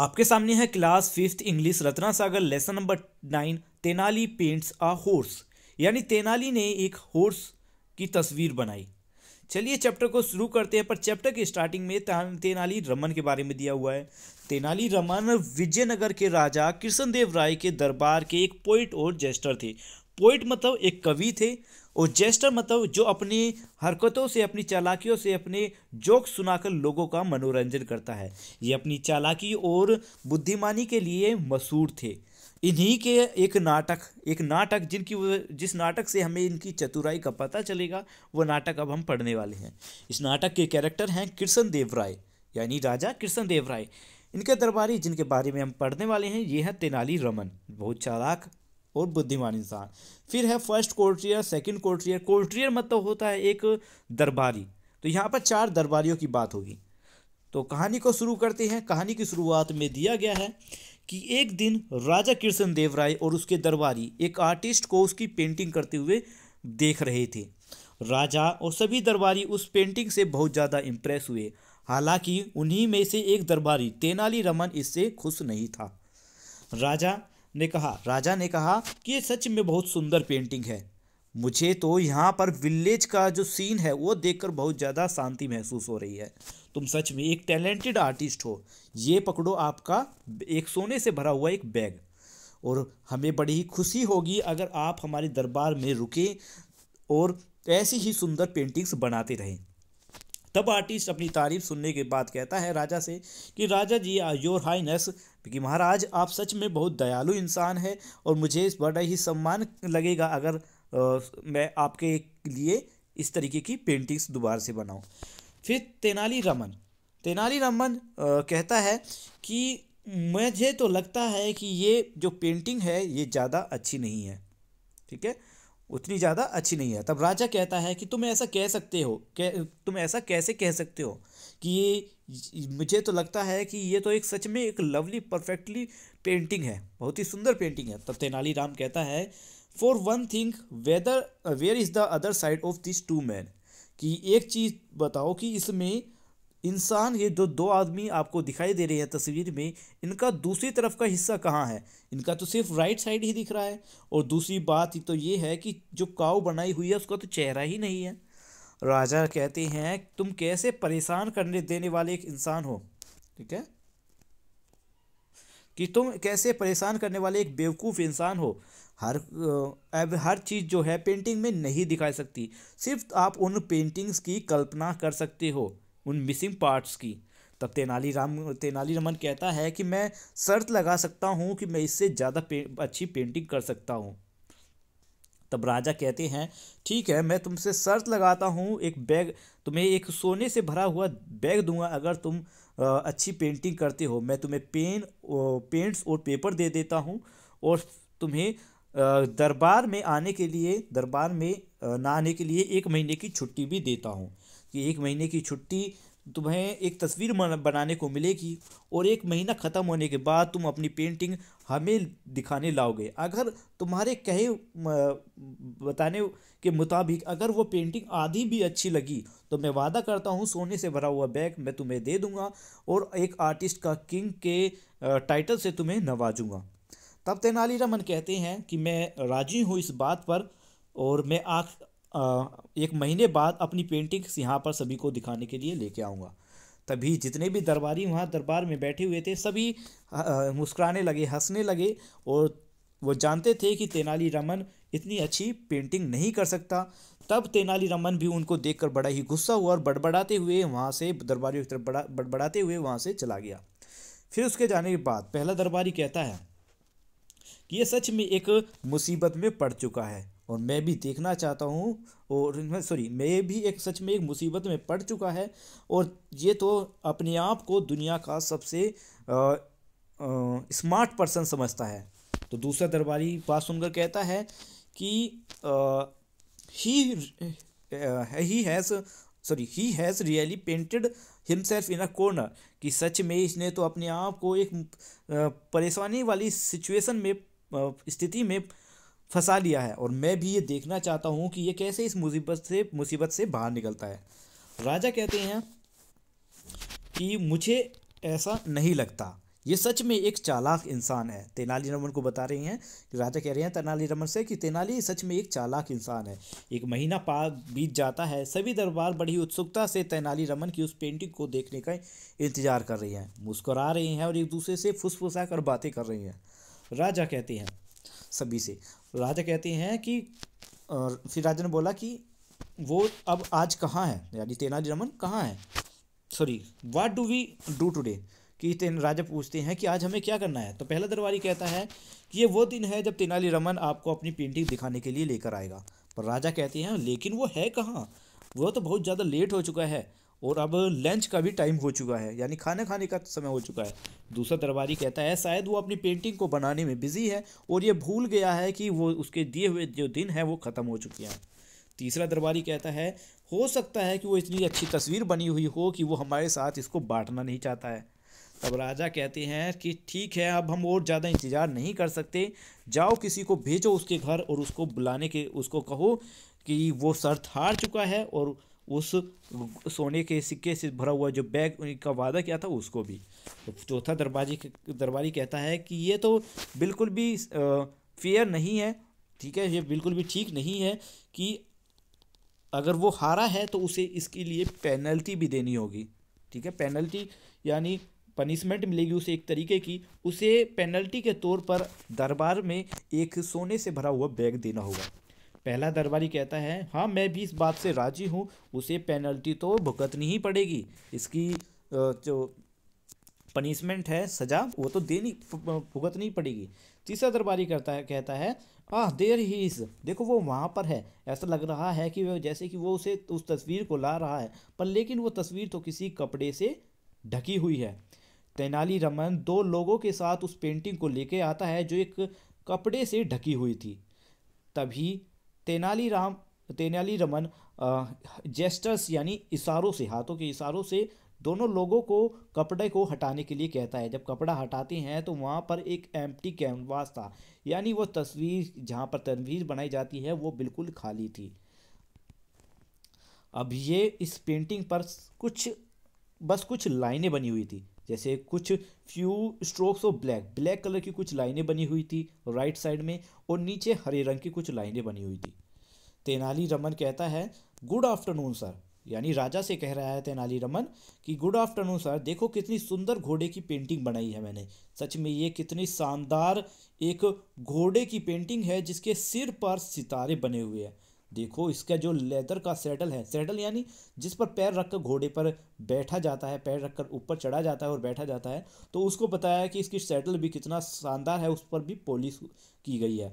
आपके सामने है class fifth English Ratna Sagar lesson number nine Tenali paints a horse यानी तेनाली ने एक होर्स की तस्वीर बनाई चलिए चैप्टर को शुरू करते हैं पर चैप्टर के स्टार्टिंग में तेनाली रमन के बारे में दिया हुआ है तेनाली रमन विजयनगर के राजा कृष्णदेव राय के दरबार के एक पोइट और जेस्टर थे पोइट मतलब एक कवि थे और जेस्टर मतलब जो अपनी हरकतों से अपनी चालाकियों से अपने जोक सुनाकर लोगों का मनोरंजन करता है ये अपनी चालाकी और बुद्धिमानी के लिए मशहूर थे इन्हीं के एक नाटक एक नाटक जिनकी जिस नाटक से हमें इनकी चतुराई का पता चलेगा वो नाटक अब हम पढ़ने वाले हैं इस नाटक के कैरेक्टर हैं कृष्ण देव राय यानी राजा कृष्ण देव राय इनके दरबारी जिनके बारे में हम पढ़ने वाले हैं ये हैं तेनाली रमन बहुत चालाक और बुद्धिमान इंसान फिर है first courtier second courtier courtier मतलब होता है एक दरबारी तो यहाँ पर चार दरबारियों की बात होगी तो कहानी को शुरू करते हैं कहानी की शुरुआत में दिया गया है कि एक दिन राजा कृष्ण देव राय और उसके दरबारी एक आर्टिस्ट को उसकी पेंटिंग करते हुए देख रहे थे राजा और सभी दरबारी उस पेंटिंग से बहुत ज़्यादा इम्प्रेस हुए हालांकि उन्हीं में से एक दरबारी तेनाली रमन इससे खुश नहीं था राजा ने कहा राजा ने कहा कि ये सच में बहुत सुंदर पेंटिंग है मुझे तो यहाँ पर विलेज का जो सीन है वो देखकर बहुत ज़्यादा शांति महसूस हो रही है तुम सच में एक टैलेंटेड आर्टिस्ट हो ये पकड़ो आपका एक सोने से भरा हुआ एक बैग और हमें बड़ी ही खुशी होगी अगर आप हमारे दरबार में रुकें और ऐसी ही सुंदर पेंटिंग्स बनाते रहें तब आर्टिस्ट अपनी तारीफ सुनने के बाद कहता है राजा से कि राजा जी योर हाइनेस क्योंकि महाराज आप सच में बहुत दयालु इंसान है और मुझे बड़ा ही सम्मान लगेगा अगर आ, मैं आपके लिए इस तरीके की पेंटिंग्स दोबारा से बनाऊँ फिर तेनाली रमन तेनाली रमन कहता है कि मुझे तो लगता है कि ये जो पेंटिंग है ये ज़्यादा अच्छी नहीं है ठीक है उतनी ज़्यादा अच्छी नहीं है तब राजा कहता है कि तुम ऐसा कह सकते हो कह तुम ऐसा कैसे कह सकते हो कि ये मुझे तो लगता है कि ये तो एक सच में एक लवली परफेक्टली पेंटिंग है बहुत ही सुंदर पेंटिंग है तब तेनालीराम कहता है for one thing whether where is the other side of this two man कि एक चीज़ बताओ कि इसमें इंसान ये जो दो आदमी आपको दिखाई दे रहे हैं तस्वीर में इनका दूसरी तरफ का हिस्सा कहाँ है इनका तो सिर्फ राइट साइड ही दिख रहा है और दूसरी बात तो ये है कि जो काव बनाई हुई है उसका तो चेहरा ही नहीं है राजा कहते हैं तुम कैसे परेशान करने देने वाले एक इंसान हो ठीक है कि तुम कैसे परेशान करने वाले एक बेवकूफ़ इंसान हो हर अब हर चीज़ जो है पेंटिंग में नहीं दिखा सकती सिर्फ आप उन पेंटिंग्स की कल्पना कर सकते हो उन मिसिंग पार्ट्स की तब तेनाली राम तेनाली रमन कहता है कि मैं शर्त लगा सकता हूँ कि मैं इससे ज़्यादा पे, अच्छी पेंटिंग कर सकता हूँ तब राजा कहते हैं ठीक है मैं तुमसे शर्त लगाता हूँ एक बैग तुम्हें एक सोने से भरा हुआ बैग दूंगा अगर तुम अच्छी पेंटिंग करते हो मैं तुम्हें पेन पेंट्स और पेपर दे देता हूँ और तुम्हें दरबार में आने के लिए दरबार में ना आने के लिए एक महीने की छुट्टी भी देता हूँ कि एक महीने की छुट्टी तुम्हें एक तस्वीर बनाने को मिलेगी और एक महीना ख़त्म होने के बाद तुम अपनी पेंटिंग हमें दिखाने लाओगे अगर तुम्हारे कहे बताने के मुताबिक अगर वो पेंटिंग आधी भी अच्छी लगी तो मैं वादा करता हूँ सोने से भरा हुआ बैग मैं तुम्हें दे दूँगा और एक आर्टिस्ट का किंग के टाइटल से तुम्हें नवाजूँगा तब रमन कहते हैं कि मैं राजी हूँ इस बात पर और मैं आख एक महीने बाद अपनी पेंटिंग्स यहाँ पर सभी को दिखाने के लिए लेके आऊँगा तभी जितने भी दरबारी वहाँ दरबार में बैठे हुए थे सभी मुस्कुराने लगे हंसने लगे और वो जानते थे कि तेनाली रमन इतनी अच्छी पेंटिंग नहीं कर सकता तब तेनाली रमन भी उनको देखकर बड़ा ही गुस्सा हुआ और बड़बड़ाते हुए वहाँ से दरबारियों की तरफ बड़ा बड़बड़ाते हुए वहाँ से चला गया फिर उसके जाने के बाद पहला दरबारी कहता है कि ये सच में एक मुसीबत में पड़ चुका है और मैं भी देखना चाहता हूँ और सॉरी मैं भी एक सच में एक मुसीबत में पड़ चुका है और ये तो अपने आप को दुनिया का सबसे स्मार्ट पर्सन समझता है तो दूसरा दरबारी बात सुनकर कहता है कि he he has sorry he has really painted himself in a corner कि सच में इसने तो अपने आप को एक परेशानी वाली सिचुएशन में स्थिति में फंसा लिया है और मैं भी ये देखना चाहता हूँ कि ये कैसे इस मुसीबत से मुसीबत से बाहर निकलता है राजा कहते हैं कि मुझे ऐसा नहीं लगता ये सच में एक चालाक इंसान है तेनाली रमन को बता रही हैं कि राजा कह रहे हैं तेनाली रमन से कि तेनाली सच में एक चालाक इंसान है एक महीना पार बीत जाता है सभी दरबार बड़ी उत्सुकता से तेनाली रमन की उस पेंटिंग को देखने का इंतजार कर रही हैं मुस्कुरा रही हैं और एक दूसरे से फुसफुसा कर बातें कर रही हैं राजा कहते हैं सभी से राजा कहते हैं कि फिर राजा ने बोला कि वो अब आज कहाँ है यानी तेनाली रमन कहाँ है sorry what do we do today कि तेन राजा पूछते हैं कि आज हमें क्या करना है तो पहला दरबारी कहता है कि ये वो दिन है जब तेनाली रमन आपको अपनी पेंटिंग दिखाने के लिए लेकर आएगा पर राजा कहते हैं लेकिन वो है कहाँ वो तो बहुत ज़्यादा लेट हो चुका है और अब लंच का भी टाइम हो चुका है यानी खाना खाने का समय हो चुका है दूसरा दरबारी कहता है शायद वो अपनी पेंटिंग को बनाने में बिजी है और ये भूल गया है कि वो उसके दिए हुए जो दिन है वो ख़त्म हो चुके हैं तीसरा दरबारी कहता है हो सकता है कि वो इतनी अच्छी तस्वीर बनी हुई हो कि वो हमारे साथ इसको बांटना नहीं चाहता है तब राजा कहते हैं कि ठीक है अब हम और ज़्यादा इंतज़ार नहीं कर सकते जाओ किसी को भेजो उसके घर और उसको बुलाने के उसको कहो कि वो शर्त हार चुका है और उस सोने के सिक्के से भरा हुआ जो बैग का वादा किया था उसको भी चौथा दरबाजी दरबारी कहता है कि ये तो बिल्कुल भी फेयर नहीं है ठीक है ये बिल्कुल भी ठीक नहीं है कि अगर वो हारा है तो उसे इसके लिए पेनल्टी भी देनी होगी ठीक है पेनल्टी यानी पनिशमेंट मिलेगी उसे एक तरीके की उसे पेनल्टी के तौर पर दरबार में एक सोने से भरा हुआ बैग देना होगा पहला दरबारी कहता है हाँ मैं भी इस बात से राजी हूँ उसे पेनल्टी तो भुगतनी ही पड़ेगी इसकी जो पनिशमेंट है सज़ा वो तो देनी भुगतनी पड़ेगी तीसरा दरबारी करता है कहता है आह देर ही इस देखो वो वहाँ पर है ऐसा लग रहा है कि वह जैसे कि वो उसे उस तस्वीर को ला रहा है पर लेकिन वो तस्वीर तो किसी कपड़े से ढकी हुई है तेनाली रमन दो लोगों के साथ उस पेंटिंग को लेके आता है जो एक कपड़े से ढकी हुई थी तभी तेनाली राम तेनाली रमन जेस्टर्स यानी इशारों से हाथों के इशारों से दोनों लोगों को कपड़े को हटाने के लिए कहता है जब कपड़ा हटाते हैं तो वहाँ पर एक एम्प्टी कैनवास था यानी वो तस्वीर जहाँ पर तनवीर बनाई जाती है वो बिल्कुल खाली थी अब ये इस पेंटिंग पर कुछ बस कुछ लाइनें बनी हुई थी जैसे कुछ few strokes of black black colour की कुछ लाइनें बनी हुई थी राइट साइड में और नीचे हरे रंग की कुछ लाइनें बनी हुई थी तेनाली रमन कहता है गुड आफ्टरनून सर यानी राजा से कह रहा है तेनाली रमन कि गुड आफ्टरनून सर देखो कितनी सुंदर घोड़े की पेंटिंग बनाई है मैंने सच में ये कितनी शानदार एक घोड़े की पेंटिंग है जिसके सिर पर सितारे बने हुए हैं देखो इसका जो लेदर का सेटल है सेटल यानी जिस पर पैर रखकर घोड़े पर बैठा जाता है पैर रखकर ऊपर चढ़ा जाता है और बैठा जाता है तो उसको बताया कि इसकी सेटल भी कितना शानदार है उस पर भी पॉलिश की गई है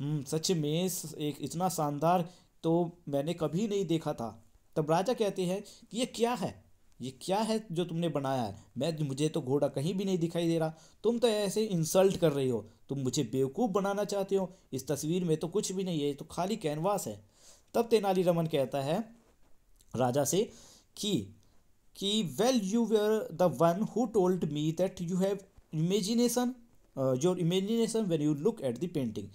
हम्म, सच में एक इतना शानदार तो मैंने कभी नहीं देखा था तब राजा कहते हैं कि ये क्या है ये क्या है जो तुमने बनाया है मैं मुझे तो घोड़ा कहीं भी नहीं दिखाई दे रहा तुम तो ऐसे इंसल्ट कर रही हो तुम मुझे बेवकूफ़ बनाना चाहते हो इस तस्वीर में तो कुछ भी नहीं है तो खाली कैनवास है तब रमन कहता है राजा से कि कि well you were the one who told me that you have imagination your imagination when you look at the painting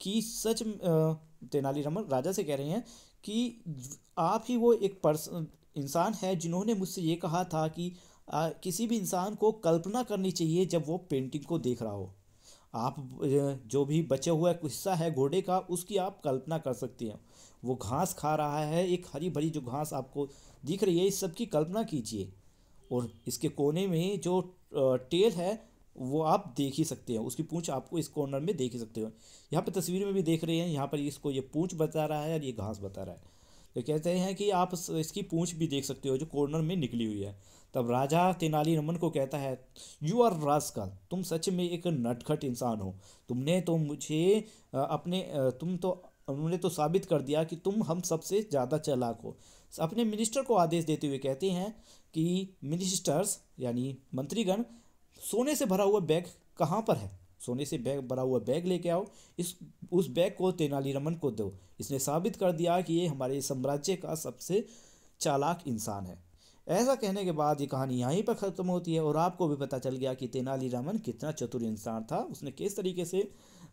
कि सच uh, रमन राजा से कह रहे हैं कि आप ही वो एक पर्सन इंसान है जिन्होंने मुझसे ये कहा था कि आ, uh, किसी भी इंसान को कल्पना करनी चाहिए जब वो पेंटिंग को देख रहा हो आप जो भी बचा हुआ हिस्सा है घोड़े का उसकी आप कल्पना कर सकते हैं वो घास खा रहा है एक हरी भरी जो घास आपको दिख रही है इस सब की कल्पना कीजिए और इसके कोने में जो टेल है वो आप देख ही सकते हैं उसकी पूंछ आपको इस कॉर्नर में देख ही सकते हो यहाँ पर तस्वीर में भी देख रहे हैं यहाँ पर इसको ये पूंछ बता रहा है और ये घास बता रहा है तो कहते हैं कि आप इसकी पूंछ भी देख सकते हो जो कॉर्नर में निकली हुई है तब राजा तेनाली रमन को कहता है यू आर रास्कल तुम सच में एक नटखट इंसान हो तुमने तो मुझे अपने तुम तो उन्होंने तो साबित कर दिया कि तुम हम सबसे ज़्यादा चलाक हो अपने मिनिस्टर को आदेश देते हुए कहते हैं कि मिनिस्टर्स यानी मंत्रीगण सोने से भरा हुआ बैग कहाँ पर है सोने से बैग भरा हुआ बैग लेके आओ इस उस बैग को रमन को दो इसने साबित कर दिया कि ये हमारे साम्राज्य का सबसे चालाक इंसान है ऐसा कहने के बाद ये कहानी यहीं पर ख़त्म होती है और आपको भी पता चल गया कि रमन कितना चतुर इंसान था उसने किस तरीके से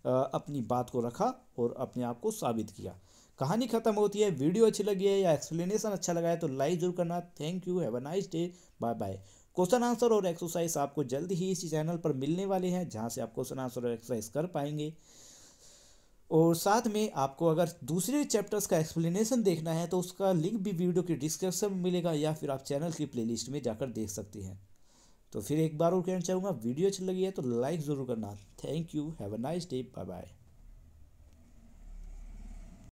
अपनी बात को रखा और अपने आप को साबित किया कहानी ख़त्म होती है वीडियो अच्छी लगी है या एक्सप्लेनेशन अच्छा लगा है तो लाइक ज़रूर करना thank you have a nice day bye bye question answer और एक्सरसाइज आपको जल्द ही इसी चैनल पर मिलने वाले हैं जहाँ से आप क्वेश्चन आंसर और एक्सरसाइज कर पाएंगे और साथ में आपको अगर दूसरे चैप्टर्स का एक्सप्लेनेशन देखना है तो उसका लिंक भी वीडियो के डिस्क्रिप्शन में मिलेगा या फिर आप चैनल की प्लेलिस्ट में जाकर देख सकते हैं तो फिर एक बार और कहना चाहूँगा वीडियो अच्छी लगी है तो लाइक ज़रूर करना thank you have a nice day bye bye